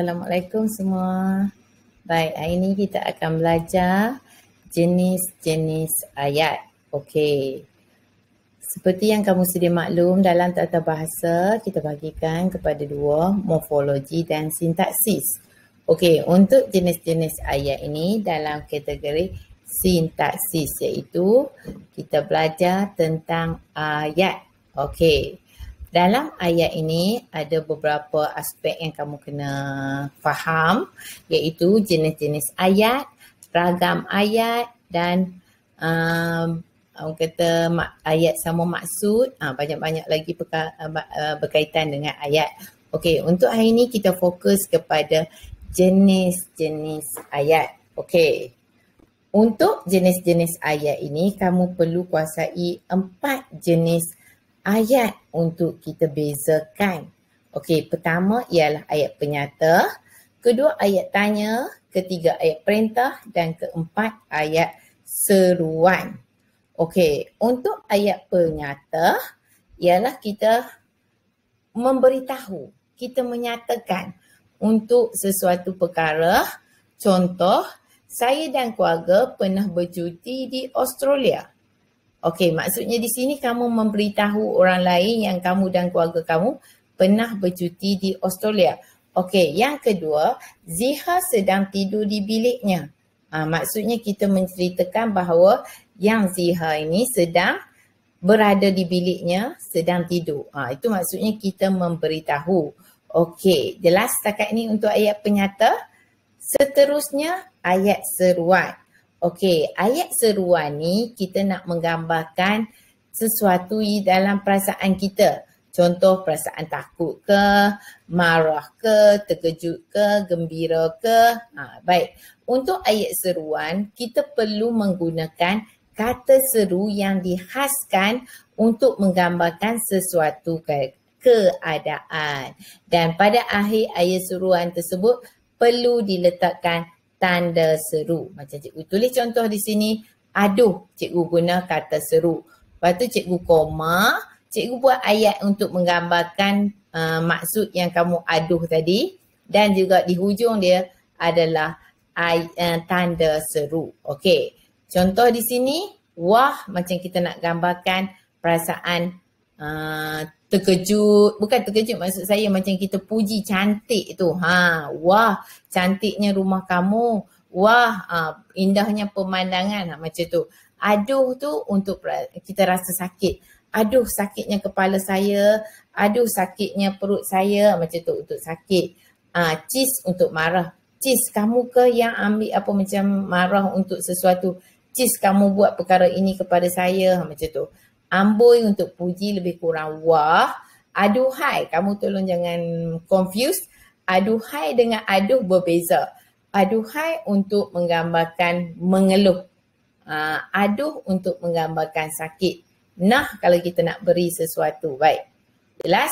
Assalamualaikum semua. Baik, hari ini kita akan belajar jenis-jenis ayat. Okey. Seperti yang kamu sedia maklum dalam tata bahasa, kita bagikan kepada dua, morfologi dan sintaksis. Okey, untuk jenis-jenis ayat ini dalam kategori sintaksis iaitu kita belajar tentang ayat. Okey, dalam ayat ini ada beberapa aspek yang kamu kena faham iaitu jenis-jenis ayat, ragam ayat dan um, orang kata ayat sama maksud uh, banyak-banyak lagi peka, uh, uh, berkaitan dengan ayat. Okey, untuk hari ini kita fokus kepada jenis-jenis ayat. Okey. Untuk jenis-jenis ayat ini kamu perlu kuasai empat jenis ayat untuk kita bezakan. Okey, pertama ialah ayat penyata, kedua ayat tanya, ketiga ayat perintah dan keempat ayat seruan. Okey, untuk ayat penyata ialah kita memberitahu, kita menyatakan untuk sesuatu perkara. Contoh, saya dan keluarga pernah bercuti di Australia. Okey, maksudnya di sini kamu memberitahu orang lain yang kamu dan keluarga kamu pernah bercuti di Australia. Okey, yang kedua, Ziha sedang tidur di biliknya. Ha, maksudnya kita menceritakan bahawa yang Ziha ini sedang berada di biliknya, sedang tidur. Ha, itu maksudnya kita memberitahu. Okey, jelas setakat ini untuk ayat penyata. Seterusnya ayat seruan. Okey, ayat seruan ni kita nak menggambarkan sesuatu dalam perasaan kita. Contoh perasaan takut ke, marah ke, terkejut ke, gembira ke. Ha, baik, untuk ayat seruan kita perlu menggunakan kata seru yang dihaskan untuk menggambarkan sesuatu ke- keadaan. Dan pada akhir ayat seruan tersebut perlu diletakkan tanda seru. Macam cikgu tulis contoh di sini, aduh cikgu guna kata seru. Lepas tu cikgu koma, cikgu buat ayat untuk menggambarkan uh, maksud yang kamu aduh tadi dan juga di hujung dia adalah ay- uh, tanda seru. Okey. Contoh di sini, wah macam kita nak gambarkan perasaan uh, terkejut bukan terkejut maksud saya macam kita puji cantik tu ha wah cantiknya rumah kamu wah uh, indahnya pemandangan ha, macam tu aduh tu untuk kita rasa sakit aduh sakitnya kepala saya aduh sakitnya perut saya ha, macam tu untuk sakit uh, cheese untuk marah cheese kamu ke yang ambil apa macam marah untuk sesuatu cheese kamu buat perkara ini kepada saya ha, macam tu amboi untuk puji lebih kurang wah aduhai kamu tolong jangan confuse aduhai dengan aduh berbeza aduhai untuk menggambarkan mengeluh uh, aduh untuk menggambarkan sakit nah kalau kita nak beri sesuatu baik jelas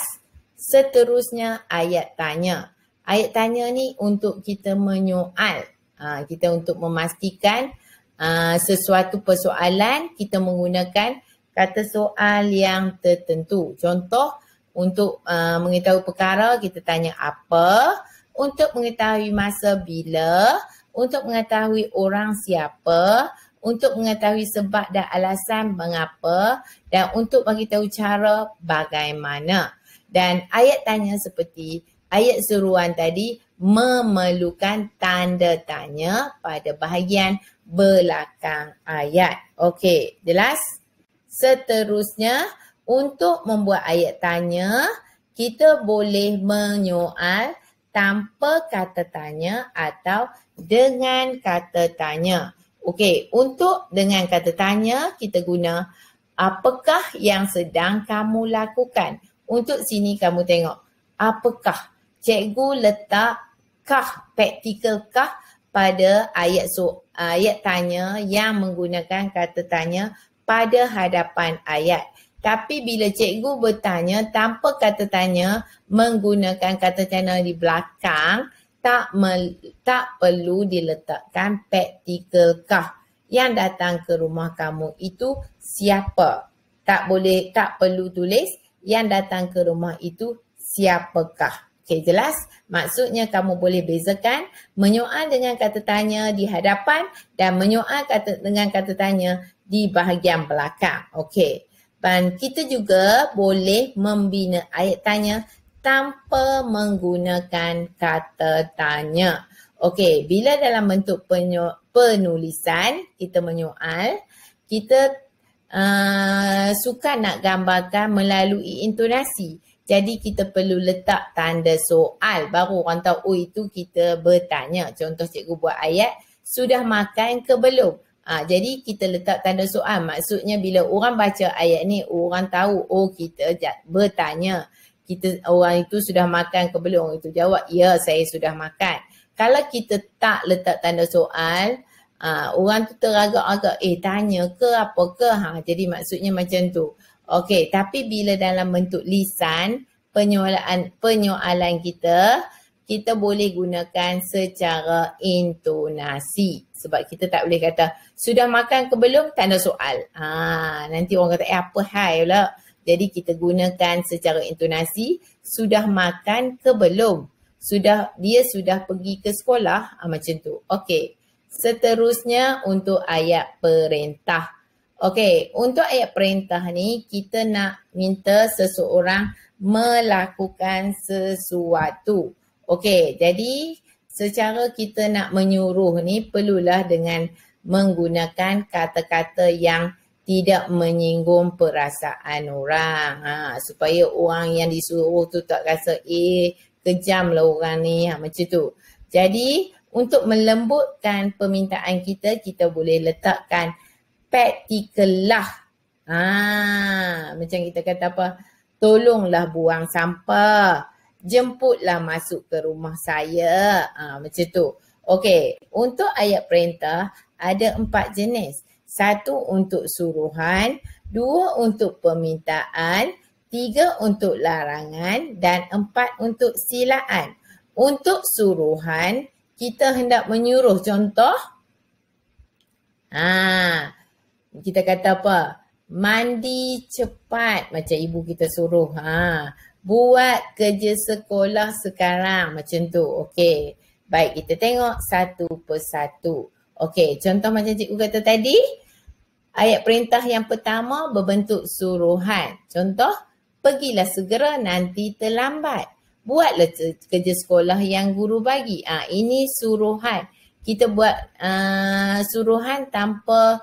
seterusnya ayat tanya ayat tanya ni untuk kita menyoal uh, kita untuk memastikan uh, sesuatu persoalan kita menggunakan kata soal yang tertentu. Contoh untuk uh, mengetahui perkara kita tanya apa, untuk mengetahui masa bila, untuk mengetahui orang siapa, untuk mengetahui sebab dan alasan mengapa dan untuk bagi tahu cara bagaimana. Dan ayat tanya seperti ayat suruhan tadi memerlukan tanda tanya pada bahagian belakang ayat. Okey, jelas? Seterusnya, untuk membuat ayat tanya, kita boleh menyoal tanpa kata tanya atau dengan kata tanya. Okey, untuk dengan kata tanya, kita guna apakah yang sedang kamu lakukan? Untuk sini kamu tengok, apakah cikgu letak kah, praktikal kah pada ayat so, ayat tanya yang menggunakan kata tanya pada hadapan ayat. Tapi bila cikgu bertanya tanpa kata tanya menggunakan kata tanya di belakang tak me, tak perlu diletakkan praktikal kah yang datang ke rumah kamu itu siapa? Tak boleh tak perlu tulis yang datang ke rumah itu siapakah? Okey, jelas? Maksudnya kamu boleh bezakan menyoal dengan kata tanya di hadapan dan menyoal kata, dengan kata tanya di bahagian belakang. Okey. Dan kita juga boleh membina ayat tanya tanpa menggunakan kata tanya. Okey, bila dalam bentuk penulisan kita menyoal, kita uh, suka nak gambarkan melalui intonasi. Jadi kita perlu letak tanda soal baru orang tahu oh itu kita bertanya. Contoh cikgu buat ayat sudah makan ke belum? Ha, jadi kita letak tanda soal maksudnya bila orang baca ayat ni orang tahu oh kita bertanya kita orang itu sudah makan ke belum orang itu jawab ya saya sudah makan. Kalau kita tak letak tanda soal ha, orang tu teragak-agak eh tanya ke apa ke ha, jadi maksudnya macam tu. Okey, tapi bila dalam bentuk lisan penyoalan penyoalan kita kita boleh gunakan secara intonasi sebab kita tak boleh kata sudah makan ke belum tanda soal. Ha, nanti orang kata eh apa hai pula. Jadi kita gunakan secara intonasi sudah makan ke belum? Sudah dia sudah pergi ke sekolah ha, macam tu. Okey. Seterusnya untuk ayat perintah. Okey, untuk ayat perintah ni kita nak minta seseorang melakukan sesuatu. Okey, jadi secara kita nak menyuruh ni perlulah dengan menggunakan kata-kata yang tidak menyinggung perasaan orang. Ha, supaya orang yang disuruh tu tak rasa eh kejam lah orang ni ha, macam tu. Jadi untuk melembutkan permintaan kita, kita boleh letakkan practical lah. Ah, ha, macam kita kata apa? Tolonglah buang sampah. Jemputlah masuk ke rumah saya. Ah, macam tu. Okey, untuk ayat perintah ada empat jenis. Satu untuk suruhan, dua untuk permintaan, tiga untuk larangan dan empat untuk silaan. Untuk suruhan, kita hendak menyuruh contoh. Ah, kita kata apa? Mandi cepat macam ibu kita suruh. Ha. Buat kerja sekolah sekarang macam tu. Okey. Baik kita tengok satu persatu. Okey, contoh macam cikgu kata tadi, ayat perintah yang pertama berbentuk suruhan. Contoh, pergilah segera nanti terlambat. Buatlah kerja sekolah yang guru bagi. Ah ha, ini suruhan. Kita buat uh, suruhan tanpa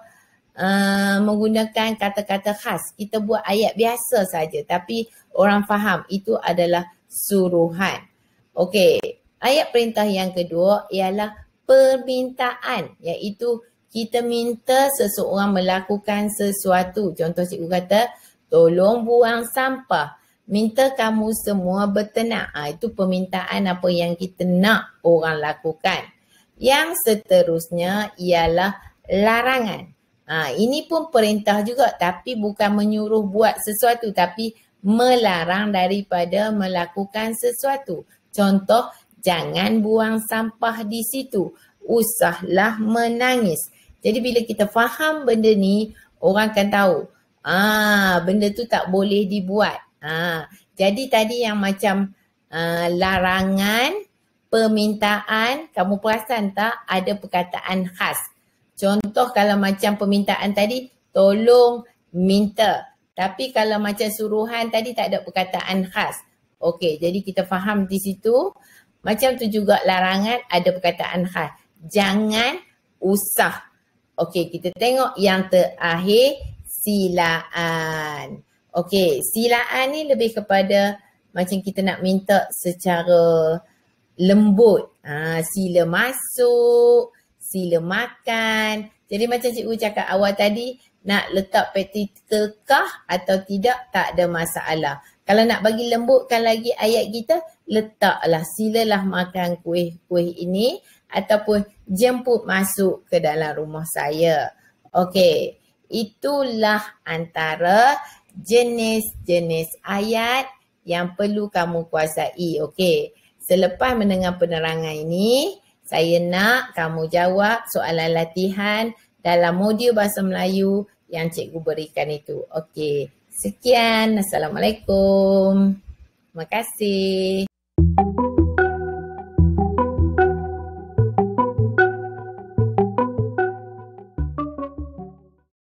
uh, menggunakan kata-kata khas. Kita buat ayat biasa saja tapi orang faham itu adalah suruhan. Okey, ayat perintah yang kedua ialah permintaan iaitu kita minta seseorang melakukan sesuatu. Contoh cikgu kata, tolong buang sampah. Minta kamu semua bertenang. Ha, itu permintaan apa yang kita nak orang lakukan. Yang seterusnya ialah larangan. Ha, ini pun perintah juga tapi bukan menyuruh buat sesuatu tapi melarang daripada melakukan sesuatu. Contoh, jangan buang sampah di situ. Usahlah menangis. Jadi bila kita faham benda ni, orang akan tahu. Ah, benda tu tak boleh dibuat. Ah, jadi tadi yang macam ah, larangan, permintaan, kamu perasan tak ada perkataan khas. Contoh kalau macam permintaan tadi, tolong minta. Tapi kalau macam suruhan tadi tak ada perkataan khas. Okey, jadi kita faham di situ. Macam tu juga larangan ada perkataan khas. Jangan usah. Okey, kita tengok yang terakhir silaan. Okey, silaan ni lebih kepada macam kita nak minta secara lembut. Ha, sila masuk, sila makan. Jadi macam cikgu cakap awal tadi, nak letak practical kah atau tidak tak ada masalah. Kalau nak bagi lembutkan lagi ayat kita, letaklah silalah makan kuih-kuih ini ataupun jemput masuk ke dalam rumah saya. Okey, itulah antara jenis-jenis ayat yang perlu kamu kuasai. Okey, selepas mendengar penerangan ini, saya nak kamu jawab soalan latihan dalam modul bahasa Melayu yang cikgu berikan itu. Okey, sekian. Assalamualaikum. Terima kasih.